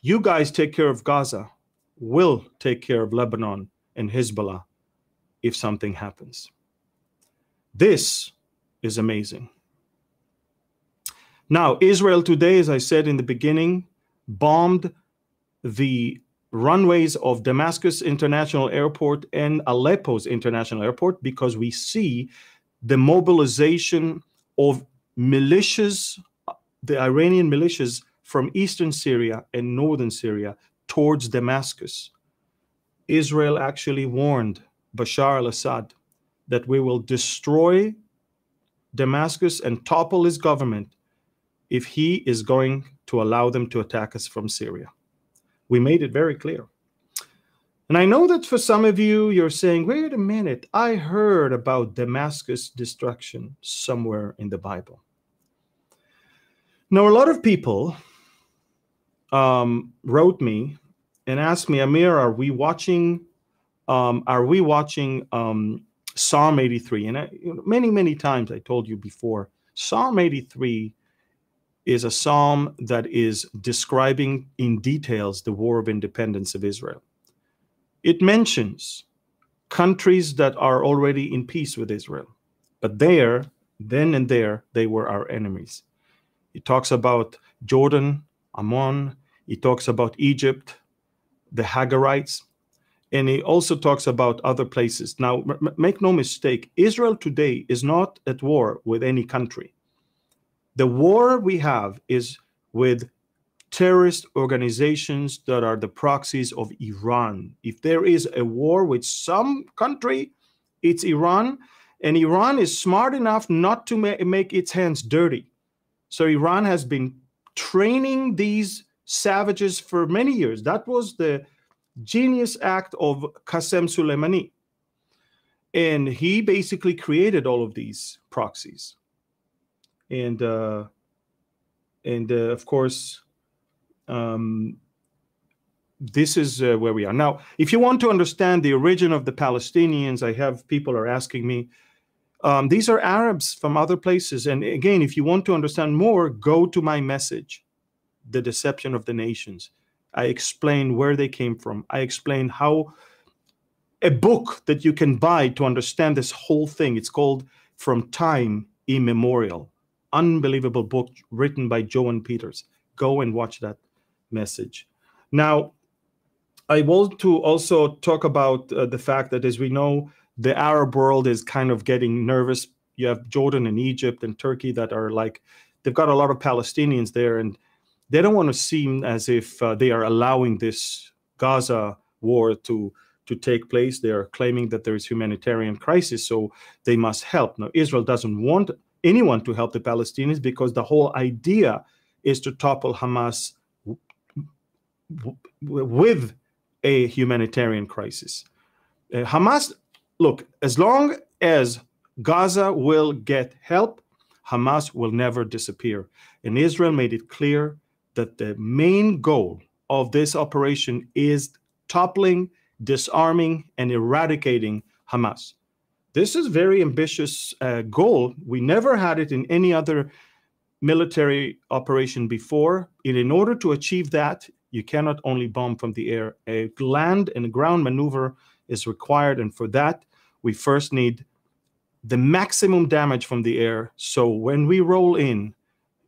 You guys take care of Gaza, we'll take care of Lebanon and Hezbollah if something happens. This is amazing. Now, Israel today, as I said in the beginning, bombed the runways of Damascus International Airport and Aleppo's International Airport because we see the mobilization of militias, the Iranian militias from eastern Syria and northern Syria towards Damascus. Israel actually warned Bashar al Assad that we will destroy Damascus and topple his government if he is going to allow them to attack us from Syria. We made it very clear. And I know that for some of you, you're saying, wait a minute, I heard about Damascus destruction somewhere in the Bible. Now, a lot of people um, wrote me and asked me, Amir, are we watching? Um, are we watching um, Psalm 83? And I, you know, many, many times I told you before, Psalm 83 is a psalm that is describing in details the war of independence of Israel. It mentions countries that are already in peace with Israel, but there, then and there, they were our enemies. It talks about Jordan, Ammon, it talks about Egypt, the Hagarites, and it also talks about other places. Now, make no mistake, Israel today is not at war with any country. The war we have is with terrorist organizations that are the proxies of Iran. If there is a war with some country, it's Iran. And Iran is smart enough not to ma make its hands dirty. So Iran has been training these savages for many years. That was the genius act of Qasem Soleimani. And he basically created all of these proxies and uh, and uh, of course, um, this is uh, where we are now. If you want to understand the origin of the Palestinians, I have people are asking me. Um, these are Arabs from other places, and again, if you want to understand more, go to my message, "The Deception of the Nations." I explain where they came from. I explain how a book that you can buy to understand this whole thing. It's called From Time Immemorial unbelievable book written by Joan Peters. Go and watch that message. Now, I want to also talk about uh, the fact that, as we know, the Arab world is kind of getting nervous. You have Jordan and Egypt and Turkey that are like, they've got a lot of Palestinians there, and they don't want to seem as if uh, they are allowing this Gaza war to to take place. They are claiming that there is humanitarian crisis, so they must help. Now, Israel doesn't want anyone to help the Palestinians because the whole idea is to topple Hamas with a humanitarian crisis. Uh, Hamas, look, as long as Gaza will get help, Hamas will never disappear. And Israel made it clear that the main goal of this operation is toppling, disarming, and eradicating Hamas. This is very ambitious uh, goal. We never had it in any other military operation before. And in order to achieve that, you cannot only bomb from the air. A land and ground maneuver is required. And for that, we first need the maximum damage from the air. So when we roll in,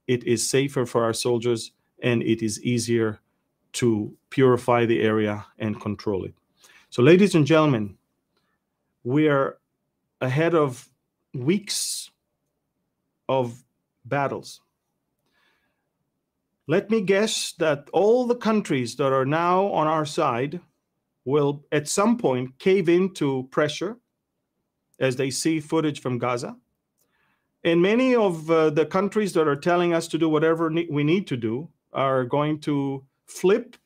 it is safer for our soldiers and it is easier to purify the area and control it. So, ladies and gentlemen, we are ahead of weeks of battles. Let me guess that all the countries that are now on our side will at some point cave into pressure as they see footage from Gaza. And many of uh, the countries that are telling us to do whatever ne we need to do are going to flip.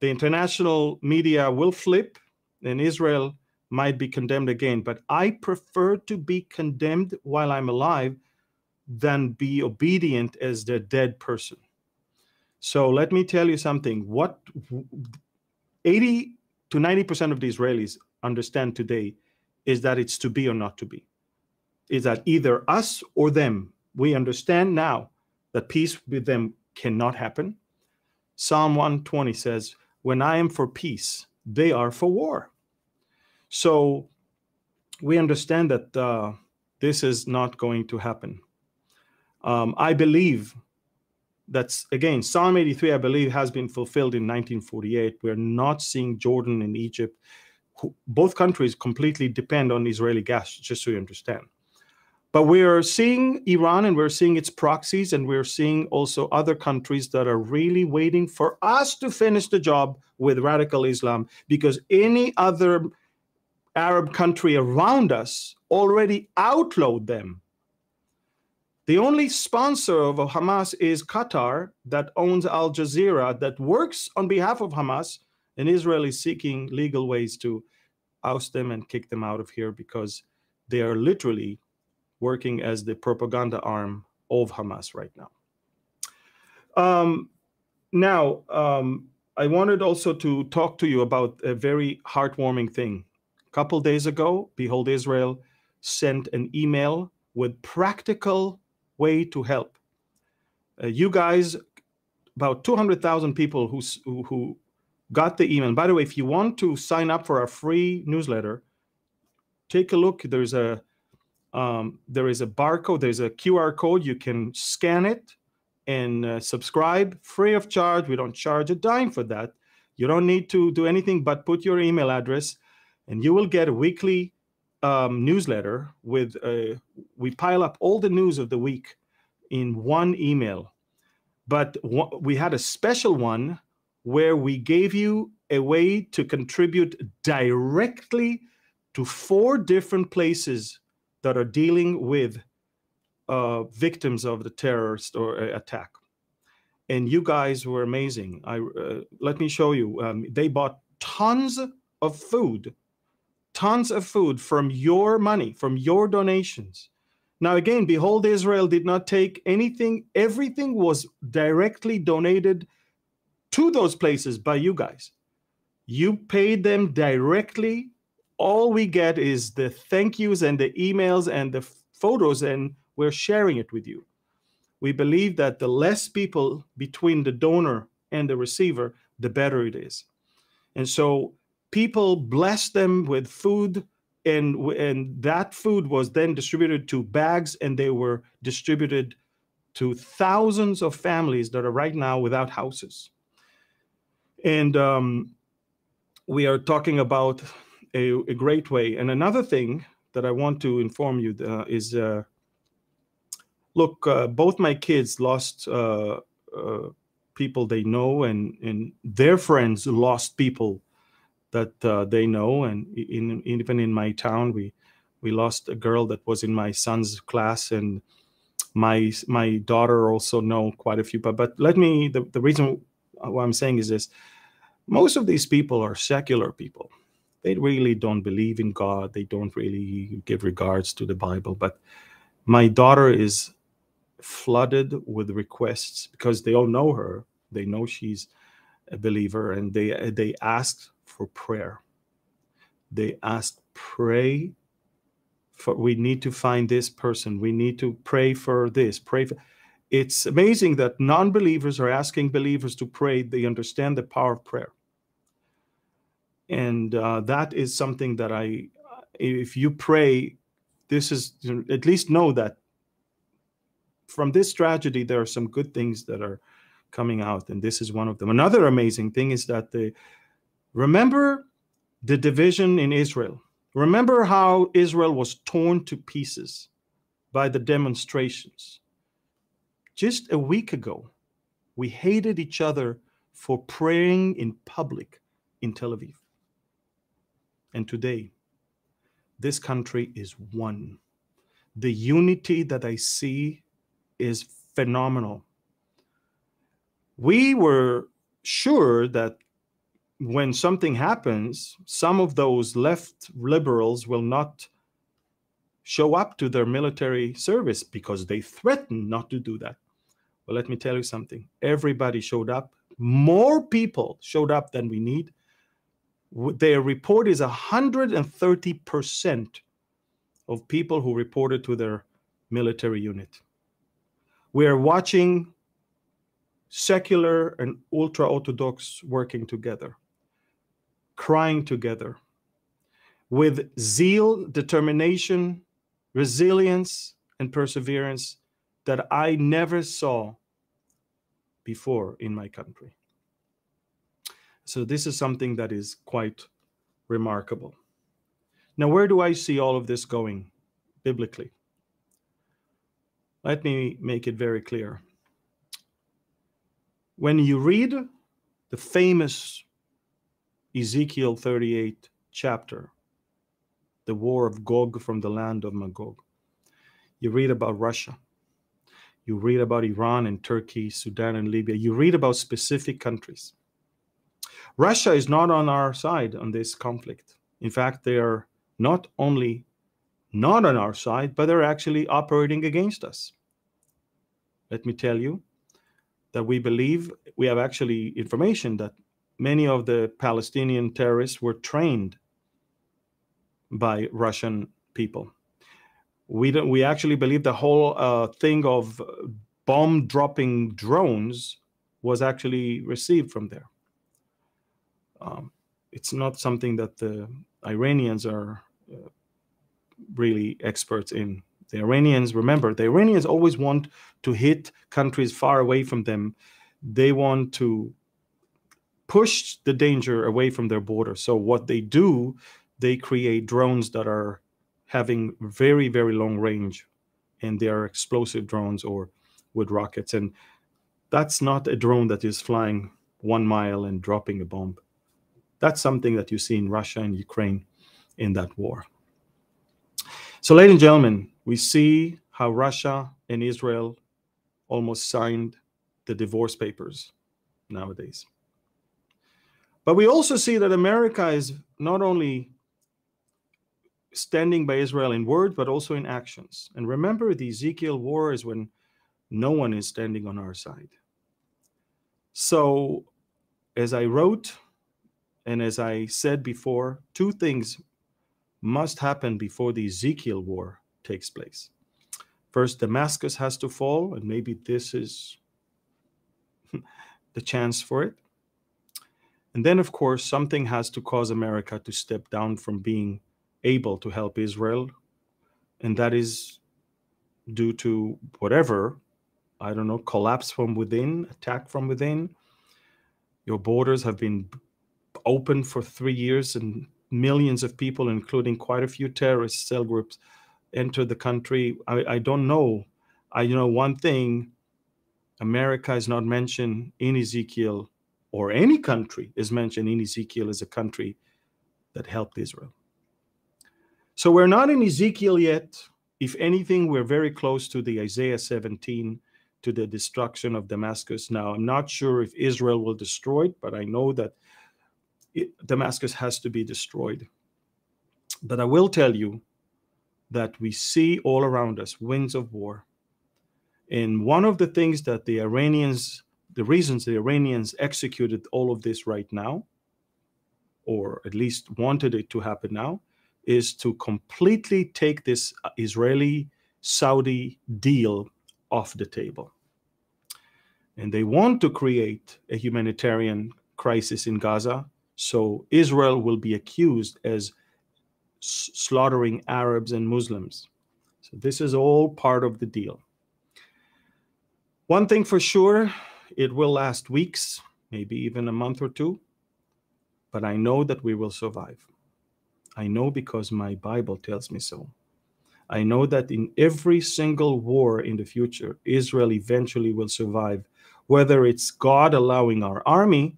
The international media will flip, and Israel might be condemned again. But I prefer to be condemned while I'm alive than be obedient as the dead person. So let me tell you something. What 80 to 90% of the Israelis understand today is that it's to be or not to be. Is that either us or them? We understand now that peace with them cannot happen. Psalm 120 says, When I am for peace, they are for war. So we understand that uh, this is not going to happen. Um, I believe that's again Psalm 83. I believe has been fulfilled in 1948. We're not seeing Jordan and Egypt. both countries completely depend on Israeli gas. Just so you understand. But we are seeing Iran and we're seeing its proxies, and we're seeing also other countries that are really waiting for us to finish the job with radical Islam because any other Arab country around us already outlawed them. The only sponsor of Hamas is Qatar, that owns Al Jazeera, that works on behalf of Hamas, and Israel is seeking legal ways to oust them and kick them out of here because they are literally working as the propaganda arm of Hamas right now. Um, now, um, I wanted also to talk to you about a very heartwarming thing couple days ago, Behold Israel sent an email with practical way to help. Uh, you guys, about 200,000 people who, who got the email. by the way, if you want to sign up for our free newsletter, take a look. There's a um, there is a barcode. There's a QR code. You can scan it and uh, subscribe free of charge. We don't charge a dime for that. You don't need to do anything but put your email address and you will get a weekly um, newsletter with uh, we pile up all the news of the week in one email. But we had a special one where we gave you a way to contribute directly to four different places that are dealing with uh, victims of the terrorist or uh, attack. And you guys were amazing. I uh, let me show you. Um, they bought tons of food tons of food from your money, from your donations. Now, again, behold, Israel did not take anything, everything was directly donated to those places by you guys. You paid them directly. All we get is the thank yous and the emails and the photos, and we're sharing it with you. We believe that the less people between the donor and the receiver, the better it is. And so people blessed them with food and and that food was then distributed to bags and they were distributed to thousands of families that are right now without houses and um, we are talking about a, a, great way and another thing that i want to inform you uh, is uh, look uh, both my kids lost uh, uh, people they know and and their friends lost people that uh, they know. And in, in, even in my town, we we lost a girl that was in my son's class, and my my daughter also know quite a few. But but let me the, the reason uh, why I'm saying is this: most of these people are secular people. They really don't believe in God. They don't really give regards to the Bible. But my daughter is flooded with requests because they all know her. They know she's a believer, and they they asked for prayer. They asked, pray for, we need to find this person. We need to pray for this, pray for. It's amazing that non believers are asking believers to pray. They understand the power of prayer. And uh, that is something that I, if you pray, this is at least know that from this tragedy, there are some good things that are coming out, and this is one of them. Another amazing thing is that the Remember the division in Israel. Remember how Israel was torn to pieces by the demonstrations. Just a week ago, we hated each other for praying in public in Tel Aviv. And today, this country is one. The unity that I see is phenomenal. We were sure that when something happens, some of those left liberals will not show up to their military service because they threaten not to do that. Well, let me tell you something. Everybody showed up. More people showed up than we need. Their report is 130% of people who reported to their military unit. We are watching secular and ultra orthodox working together crying together with zeal, determination, resilience, and perseverance that I never saw before in my country. So, this is something that is quite remarkable. Now, where do I see all of this going biblically? Let me make it very clear. When you read the famous Ezekiel 38 chapter, the war of Gog from the land of Magog. You read about Russia. You read about Iran and Turkey, Sudan and Libya. You read about specific countries. Russia is not on our side on this conflict. In fact, they are not only not on our side, but they're actually operating against us. Let me tell you that we believe we have actually information that many of the Palestinian terrorists were trained by Russian people. We don't, we actually believe the whole uh, thing of bomb dropping drones was actually received from there. Um, it's not something that the Iranians are uh, really experts in. The Iranians, remember, the Iranians always want to hit countries far away from them. They want to Pushed the danger away from their border. So what they do, they create drones that are having very very long range, and they are explosive drones or with rockets. And that's not a drone that is flying one mile and dropping a bomb. That's something that you see in Russia and Ukraine in that war. So, ladies and gentlemen, we see how Russia and Israel almost signed the divorce papers nowadays. But we also see that America is not only standing by Israel in word, but also in actions. And remember, the Ezekiel war is when no one is standing on our side. So, as I wrote, and as I said before, two things must happen before the Ezekiel war takes place. First, Damascus has to fall, and maybe this is the chance for it. And then, of course, something has to cause America to step down from being able to help Israel. And that is due to whatever, I don't know, collapse from within, attack from within. Your borders have been open for three years, and millions of people, including quite a few terrorist cell groups, entered the country. I, I don't know. I you know one thing America is not mentioned in Ezekiel or any country is mentioned in Ezekiel as a country that helped Israel. So we're not in Ezekiel yet. If anything, we're very close to the Isaiah 17, to the destruction of Damascus. Now, I'm not sure if Israel will destroy it, but I know that it, Damascus has to be destroyed. But I will tell you that we see all around us winds of war. And one of the things that the Iranians the reasons the Iranians executed all of this right now, or at least wanted it to happen now, is to completely take this Israeli Saudi deal off the table. And they want to create a humanitarian crisis in Gaza. So Israel will be accused as slaughtering Arabs and Muslims. So this is all part of the deal. One thing for sure it will last weeks, maybe even a month or two, but I know that we will survive. I know because my Bible tells me so. I know that in every single war in the future, Israel eventually will survive, whether it's God allowing our army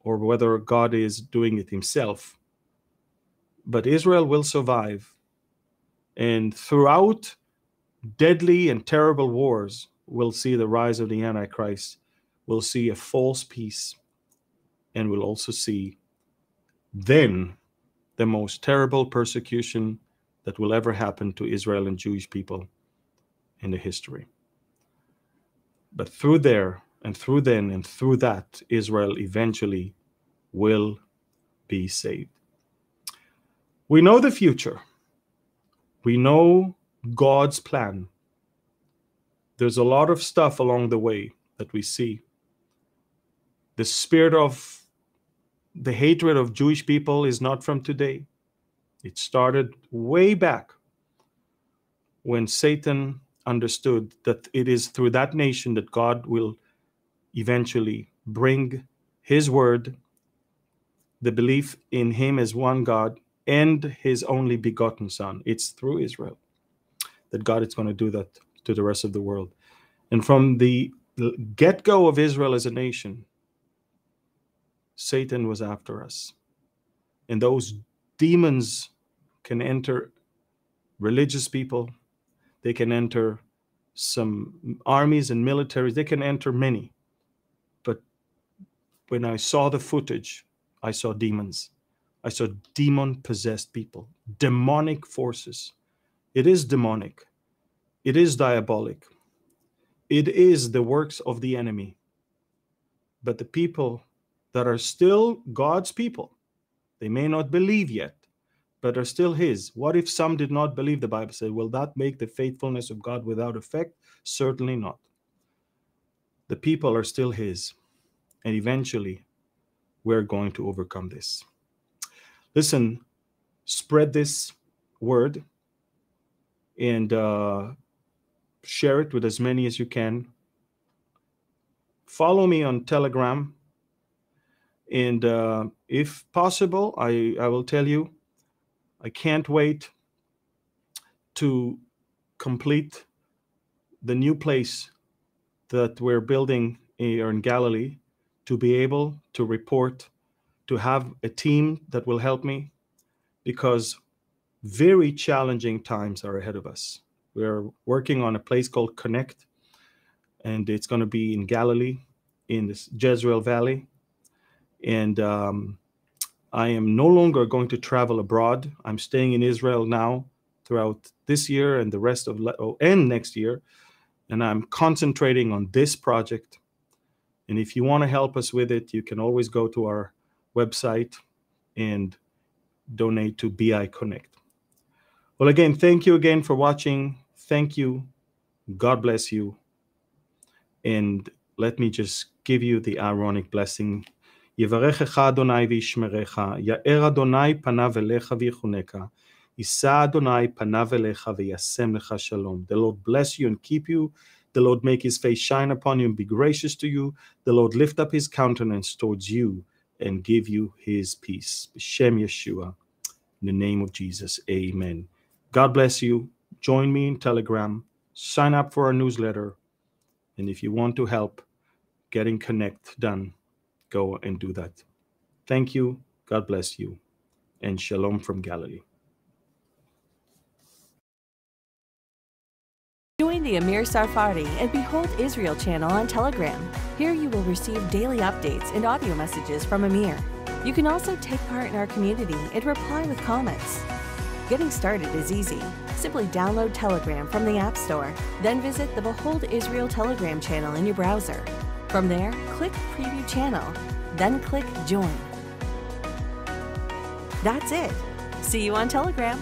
or whether God is doing it himself. But Israel will survive. And throughout deadly and terrible wars, we'll see the rise of the Antichrist, we'll see a false peace, and we'll also see then the most terrible persecution that will ever happen to Israel and Jewish people in the history. But through there, and through then, and through that, Israel eventually will be saved. We know the future. We know God's plan there's a lot of stuff along the way that we see. The spirit of the hatred of Jewish people is not from today. It started way back when Satan understood that it is through that nation that God will eventually bring his word, the belief in him as one God, and his only begotten Son. It's through Israel that God is going to do that to the rest of the world. And from the get go of Israel as a nation, Satan was after us. And those demons can enter religious people, they can enter some armies and militaries, they can enter many. But when I saw the footage, I saw demons. I saw demon possessed people, demonic forces. It is demonic. It is diabolic. It is the works of the enemy. But the people that are still God's people, they may not believe yet, but are still His. What if some did not believe? The Bible said, Will that make the faithfulness of God without effect? Certainly not. The people are still His. And eventually, we're going to overcome this. Listen, spread this word and uh, share it with as many as you can. Follow me on Telegram. And uh, if possible, I, I will tell you, I can't wait to complete the new place that we're building here in Galilee to be able to report, to have a team that will help me because very challenging times are ahead of us. We're working on a place called Connect, and it's going to be in Galilee, in this Jezreel Valley. And um, I am no longer going to travel abroad. I'm staying in Israel now throughout this year and the rest of oh, and next year. And I'm concentrating on this project. And if you want to help us with it, you can always go to our website and donate to BI Connect. Well, again, thank you again for watching. Thank you. God bless you. And let me just give you the ironic blessing. יברכך אדוני וישמרך, יאר אדוני פניו אליך ויחונקה, יישא אדוני פניו אליך וישם לך שלום. The Lord bless you and keep you. The Lord make his face shine upon you and be gracious to you. The Lord lift up his countenance towards you and give you his peace. Shem Yeshua. In the name of Jesus, amen. God bless you. Join me in Telegram. Sign up for our newsletter. And if you want to help getting Connect done, go and do that. Thank you. God bless you. And shalom from Galilee. Join the Amir Sarfari and Behold Israel channel on Telegram. Here you will receive daily updates and audio messages from Amir. You can also take part in our community and reply with comments. Getting started is easy. Simply download Telegram from the App Store, then visit the Behold Israel Telegram channel in your browser. From there, click Preview Channel, then click Join. That's it. See you on Telegram.